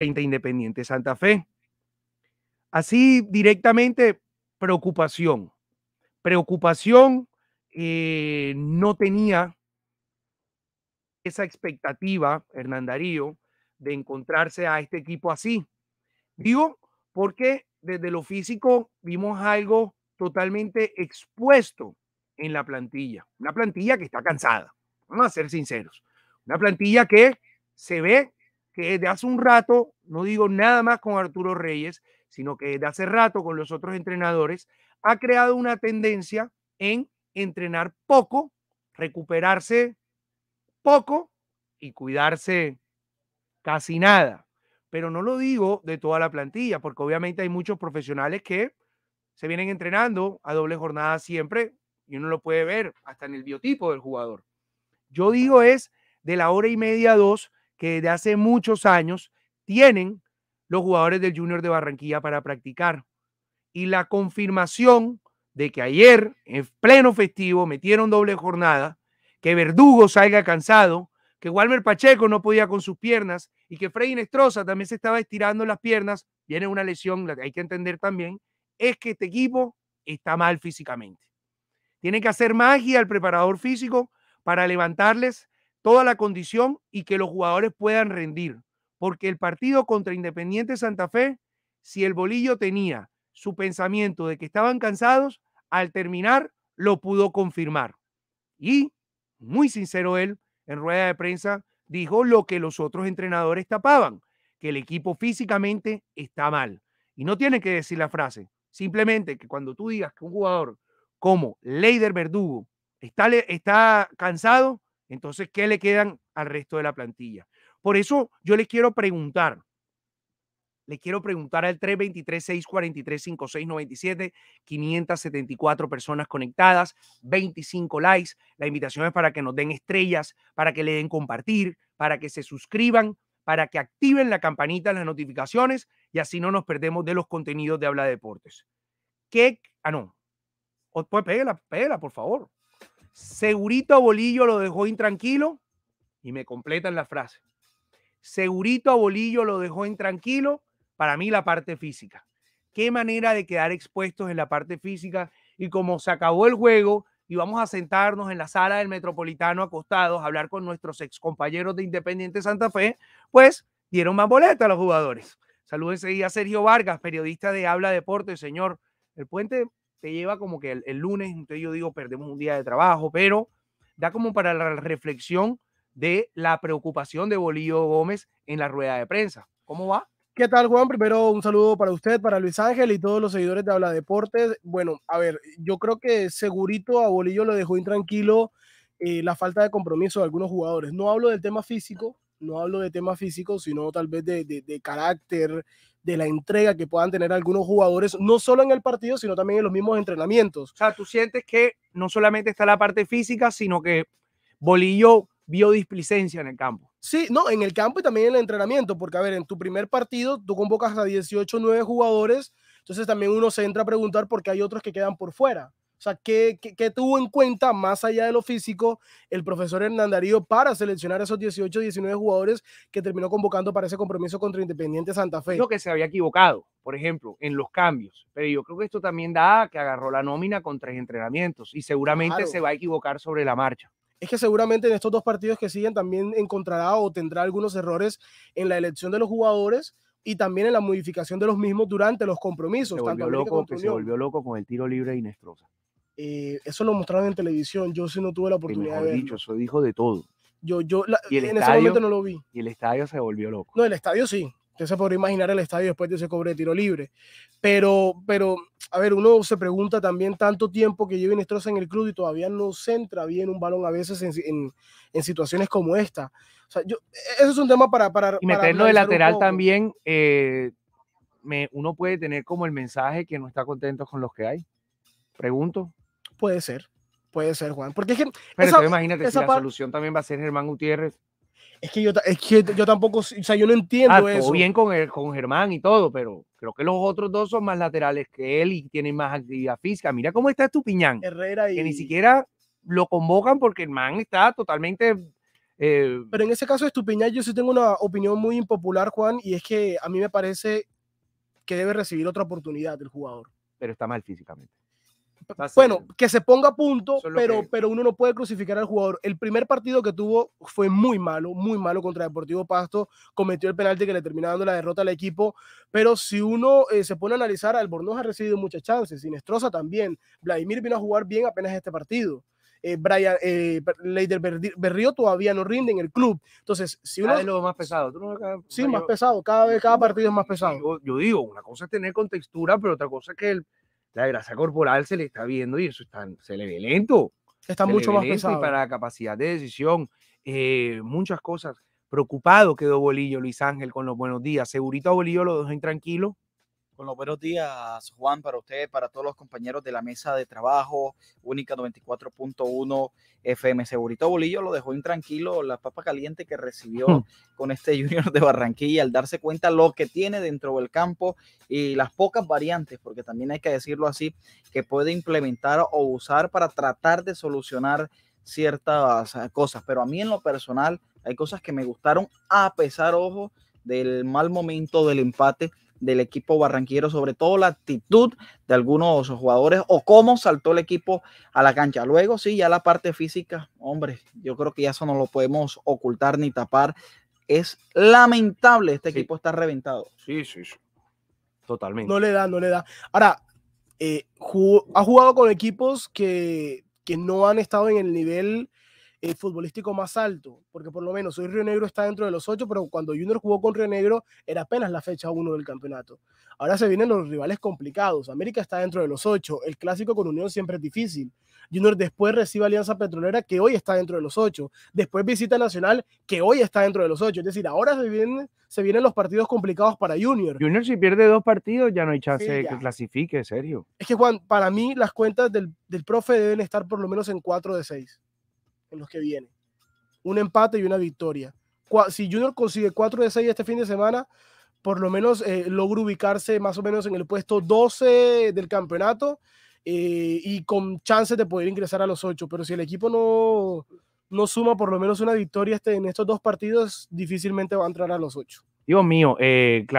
Independiente Santa Fe. Así directamente, preocupación. Preocupación, eh, no tenía esa expectativa, Hernán Darío, de encontrarse a este equipo así. Digo, porque desde lo físico vimos algo totalmente expuesto en la plantilla. Una plantilla que está cansada, vamos a ser sinceros. Una plantilla que se ve que desde hace un rato, no digo nada más con Arturo Reyes, sino que desde hace rato con los otros entrenadores, ha creado una tendencia en entrenar poco, recuperarse poco y cuidarse casi nada. Pero no lo digo de toda la plantilla, porque obviamente hay muchos profesionales que se vienen entrenando a doble jornada siempre y uno lo puede ver hasta en el biotipo del jugador. Yo digo es de la hora y media a dos que desde hace muchos años tienen los jugadores del Junior de Barranquilla para practicar. Y la confirmación de que ayer, en pleno festivo, metieron doble jornada, que Verdugo salga cansado, que Walmer Pacheco no podía con sus piernas y que Freddy Nestroza también se estaba estirando las piernas, viene una lesión, la que hay que entender también, es que este equipo está mal físicamente. Tiene que hacer magia al preparador físico para levantarles toda la condición y que los jugadores puedan rendir. Porque el partido contra Independiente Santa Fe, si el bolillo tenía su pensamiento de que estaban cansados, al terminar lo pudo confirmar. Y, muy sincero él, en rueda de prensa dijo lo que los otros entrenadores tapaban, que el equipo físicamente está mal. Y no tiene que decir la frase, simplemente que cuando tú digas que un jugador como Leider Verdugo está, está cansado, entonces, ¿qué le quedan al resto de la plantilla? Por eso yo les quiero preguntar, le quiero preguntar al 323-643-5697, 574 personas conectadas, 25 likes. La invitación es para que nos den estrellas, para que le den compartir, para que se suscriban, para que activen la campanita, las notificaciones y así no nos perdemos de los contenidos de Habla de Deportes. ¿Qué? Ah, no. Pues pégala, pégala, por favor. Segurito a Bolillo lo dejó intranquilo. Y me completan la frase. Segurito a Bolillo lo dejó intranquilo. Para mí la parte física. Qué manera de quedar expuestos en la parte física. Y como se acabó el juego y vamos a sentarnos en la sala del Metropolitano acostados a hablar con nuestros excompañeros de Independiente Santa Fe, pues dieron más boleta a los jugadores. Saludos a Sergio Vargas, periodista de Habla Deporte. Señor, el puente te lleva como que el, lunes, entonces yo digo, perdemos un día de trabajo, pero da como para la reflexión de la preocupación de Bolillo Gómez en la rueda de prensa. ¿Cómo va? ¿Qué tal, Juan? Primero, un saludo para usted, para Luis Ángel y todos los seguidores de Habla Deportes. Bueno, a ver, yo creo que segurito a Bolillo lo dejó intranquilo eh, la falta de compromiso de algunos jugadores. No hablo del tema físico, no hablo de temas físicos, sino tal vez de, de, carácter, de la entrega que puedan tener algunos jugadores, no solo en el partido, sino también en los mismos entrenamientos. O sea, tú sientes que no solamente está la parte física, sino que Bolillo vio displicencia en el campo. Sí, no, en el campo y también en el entrenamiento, porque a ver, en tu primer partido tú convocas a 18 9 jugadores, entonces también uno se entra a preguntar por qué hay otros que quedan por fuera. O sea, ¿qué, tuvo en cuenta, más allá de lo físico, el profesor Darío para seleccionar esos 18, 19 jugadores que terminó convocando para ese compromiso contra Independiente Santa Fe? Lo que se había equivocado, por ejemplo, en los cambios. Pero yo creo que esto también da que agarró la nómina con tres entrenamientos y seguramente se va a equivocar sobre la marcha es que seguramente en estos dos partidos que siguen también encontrará o tendrá algunos errores en la elección de los jugadores y también en la modificación de los mismos durante los compromisos. Se volvió, loco, que se volvió loco con el tiro libre de Inestrosa. Eh, eso lo mostraron en televisión, yo sí no tuve la oportunidad de verlo. eso dijo de todo. Yo, yo en ese momento no lo vi. Y el estadio se volvió loco. No, el estadio sí. Usted se podría imaginar el estadio después de ese cobre de tiro libre. Pero, pero, a ver, uno se pregunta también tanto tiempo que lleva Inestrosa en el club y todavía no centra bien un balón a veces en, situaciones como esta. O sea, yo, e-, eso es un tema para... para meterlo de lateral también, eh, uno puede tener como el mensaje que no está contento con los que hay. Pregunto, Puede ser, puede ser, Juan. Porque es que. Pero imagínate, si la solución también va a ser Germán Gutiérrez. Es que yo, tampoco, o sea, yo no entiendo ah, todo bien con, con Germán y todo, pero creo que los otros dos son más laterales que él y tienen más actividad física. Mira cómo está Estupiñán. Herrera y... Que ni siquiera lo convocan porque Germán está totalmente... Eh, pero en ese caso Estupiñán yo sí tengo una opinión muy impopular, Juan, y es que a mí me parece que debe recibir otra oportunidad el jugador. Pero está mal físicamente bueno, que se ponga a punto, pero, pero uno no puede crucificar al jugador. El primer partido que tuvo fue muy malo, muy malo contra Deportivo Pasto, cometió el penalti que le termina dando la derrota al equipo, pero si uno eh, se pone a analizar, Albornoz ha recibido muchas chances, Sinestrosa también, Vladimir vino a jugar bien apenas este partido. Eh, Brian, eh, Leider Berrío todavía no rinde en el club. Entonces, si uno. Cada ah, lo más pesado. ¿Tú sí, más pesado. Cada vez, cada partido es más pesado. Yo, digo, una cosa es tener contextura, pero otra cosa es que el, la grasa corporal se le está viendo y eso está, se le ve lento. Está mucho más pesado. Y para la capacidad de decisión, eh, muchas cosas. Preocupado quedó Bolillo, Luis Ángel, con los buenos días. Segurito a Bolillo lo dejó tranquilo con los buenos días, Juan, para usted, para todos los compañeros de la mesa de trabajo, única 94.1 FM. Segurito Bolillo lo dejó intranquilo, la papa caliente que recibió con este Junior de Barranquilla, al darse cuenta lo que tiene dentro del campo y las pocas variantes, porque también hay que decirlo así, que puede implementar o usar para tratar de solucionar ciertas ah, cosas. Pero a mí en lo personal hay cosas que me gustaron, a pesar, ojo, del mal momento del empate del equipo barranquillero, sobre todo la actitud de algunos jugadores o cómo saltó el equipo a la cancha. Luego sí, ya la parte física, hombre, yo creo que ya eso no lo podemos ocultar ni tapar. Es lamentable, este equipo está reventado. Sí, sí, Totalmente. No le da, no le da. Ahora, eh, ha jugado con equipos que, que no han estado en el nivel el eh, futbolístico más alto, porque por lo menos hoy Río Negro está dentro de los ocho, pero cuando Junior jugó con Río Negro era apenas la fecha uno del campeonato. Ahora se vienen los rivales complicados. América está dentro de los ocho, el clásico con Unión siempre es difícil. Junior después recibe Alianza Petrolera, que hoy está dentro de los ocho. Después visita Nacional, que hoy está dentro de los ocho. Es decir, ahora se vienen, se vienen los partidos complicados para Junior. Junior, si pierde dos partidos, ya no hay chance de que clasifique, serio. Es que, Juan, para mí las cuentas del, del profe deben estar por lo menos en cuatro de seis en los que viene, Un empate y una victoria. Si Junior consigue 4 de 6 este fin de semana, por lo menos eh, logra ubicarse más o menos en el puesto 12 del campeonato eh, y con chances de poder ingresar a los 8. Pero si el equipo no, no suma por lo menos una victoria este, en estos dos partidos, difícilmente va a entrar a los 8. Dios mío, eh, claro.